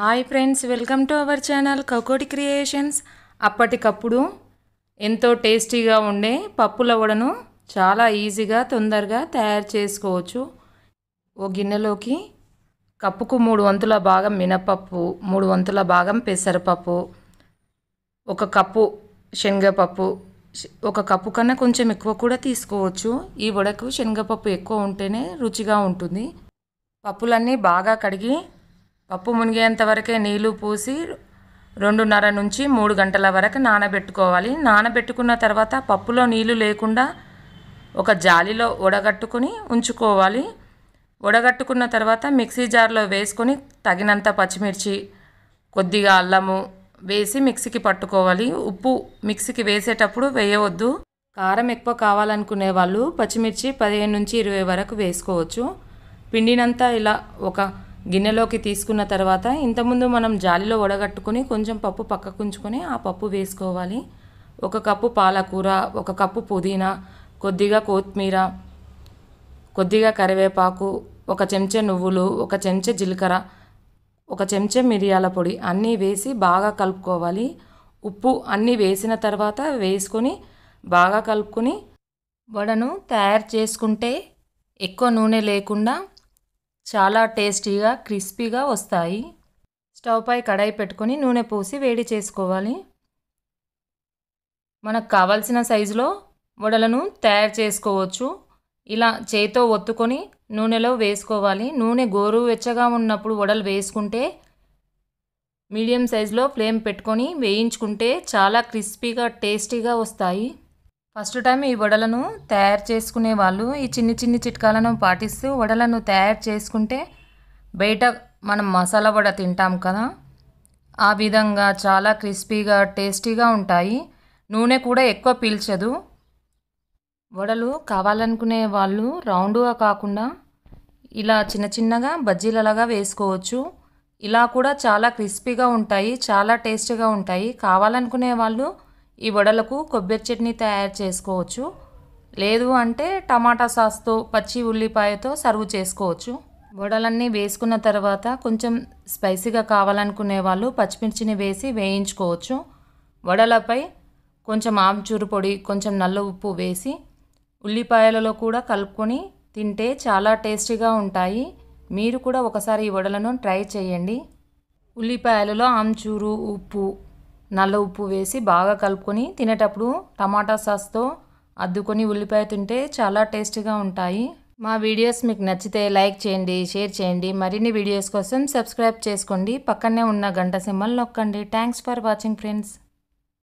hi friends welcome to our channel Kakoti creations అప్పటికప్పుడు ఎంతో టేస్టీగా ఉండే పప్పుల వడను చాలా ఈజీగా తొందరగా తయారు చేసుకోవచ్చు ఓ గిన్నెలోకి కప్పుకు మూడు వంతుల భాగం మినపప్పు మూడు వంతుల భాగం పెసరపప్పు ఒక కప్పు శనగపప్పు ఒక కప్పు కన్నా కొంచెం ఎక్కువ కూడా తీసుకోవచ్చు ఈ వడకు శనగపప్పు ఎక్కువ ఉంటేనే రుచిగా ఉంటుంది పప్పులన్నీ బాగా కడిగి పప్పు మునిగేంత వరకే నీళ్లు పూసి రెండున్నర నుంచి మూడు గంటల వరకు నానబెట్టుకోవాలి నానబెట్టుకున్న తర్వాత పప్పులో నీళ్లు లేకుండా ఒక జాలిలో వడగట్టుకుని ఉంచుకోవాలి వడగట్టుకున్న తర్వాత మిక్సీ జార్లో వేసుకొని తగినంత పచ్చిమిర్చి కొద్దిగా అల్లము వేసి మిక్సీకి పట్టుకోవాలి ఉప్పు మిక్సీకి వేసేటప్పుడు వేయవద్దు కారం ఎక్కువ కావాలనుకునే వాళ్ళు పచ్చిమిర్చి పదిహేను నుంచి ఇరవై వరకు వేసుకోవచ్చు పిండినంతా ఇలా ఒక గిన్నెలోకి తీసుకున్న తర్వాత ఇంతకుముందు మనం జాలిలో వడగట్టుకుని కొంచెం పప్పు పక్కకు ఉంచుకొని ఆ పప్పు వేసుకోవాలి ఒక కప్పు పాలకూర ఒక కప్పు పుదీనా కొద్దిగా కొత్తిమీర కొద్దిగా కరివేపాకు ఒక చెంచా నువ్వులు ఒక చెంచా జీలకర్ర ఒక చెంచా మిరియాల పొడి అన్నీ వేసి బాగా కలుపుకోవాలి ఉప్పు అన్నీ వేసిన తర్వాత వేసుకొని బాగా కలుపుకొని వడను తయారు చేసుకుంటే ఎక్కువ నూనె లేకుండా చాలా టేస్టీగా క్రిస్పీగా వస్తాయి స్టవ్ పై కడాయి పెట్టుకొని నూనె పోసి వేడి చేసుకోవాలి మనకు కావాల్సిన సైజులో వడలను తయారు చేసుకోవచ్చు ఇలా చేతో ఒత్తుకొని నూనెలో వేసుకోవాలి నూనె గోరు వెచ్చగా ఉన్నప్పుడు వడలు వేసుకుంటే మీడియం సైజులో ఫ్లేమ్ పెట్టుకొని వేయించుకుంటే చాలా క్రిస్పీగా టేస్టీగా వస్తాయి ఫస్ట్ టైం ఈ వడలను తయారు చేసుకునే వాళ్ళు ఈ చిన్ని చిన్ని చిట్కాలను పాటిస్తూ వడలను తయారు చేసుకుంటే బయట మనం మసాలా వడ తింటాం కదా ఆ విధంగా చాలా క్రిస్పీగా టేస్టీగా ఉంటాయి నూనె కూడా ఎక్కువ పీల్చదు వడలు కావాలనుకునే వాళ్ళు రౌండ్గా కాకుండా ఇలా చిన్న చిన్నగా బజ్జీలలాగా వేసుకోవచ్చు ఇలా కూడా చాలా క్రిస్పీగా ఉంటాయి చాలా టేస్టీగా ఉంటాయి కావాలనుకునే వాళ్ళు ఈ వడలకు కొబ్బరి చట్నీ తయారు చేసుకోవచ్చు లేదు అంటే టమాటా సాస్తో పచ్చి ఉల్లిపాయతో సర్వ్ చేసుకోవచ్చు వడలన్నీ వేసుకున్న తర్వాత కొంచెం స్పైసీగా కావాలనుకునే వాళ్ళు పచ్చిమిర్చిని వేసి వేయించుకోవచ్చు వడలపై కొంచెం ఆమ్చూరు పొడి కొంచెం నల్ల ఉప్పు వేసి ఉల్లిపాయలలో కూడా కలుపుకొని తింటే చాలా టేస్టీగా ఉంటాయి మీరు కూడా ఒకసారి ఈ వడలను ట్రై చేయండి ఉల్లిపాయలలో ఆమ్చూరు ఉప్పు నల్ల ఉప్పు వేసి బాగా కలుపుకొని తినేటప్పుడు టమాటా సాస్తో అద్దుకొని ఉల్లిపాయ తింటే చాలా టేస్టీగా ఉంటాయి మా వీడియోస్ మీకు నచ్చితే లైక్ చేయండి షేర్ చేయండి మరిన్ని వీడియోస్ కోసం సబ్స్క్రైబ్ చేసుకోండి పక్కనే ఉన్న గంట సింబల్ నొక్కండి థ్యాంక్స్ ఫర్ వాచింగ్ ఫ్రెండ్స్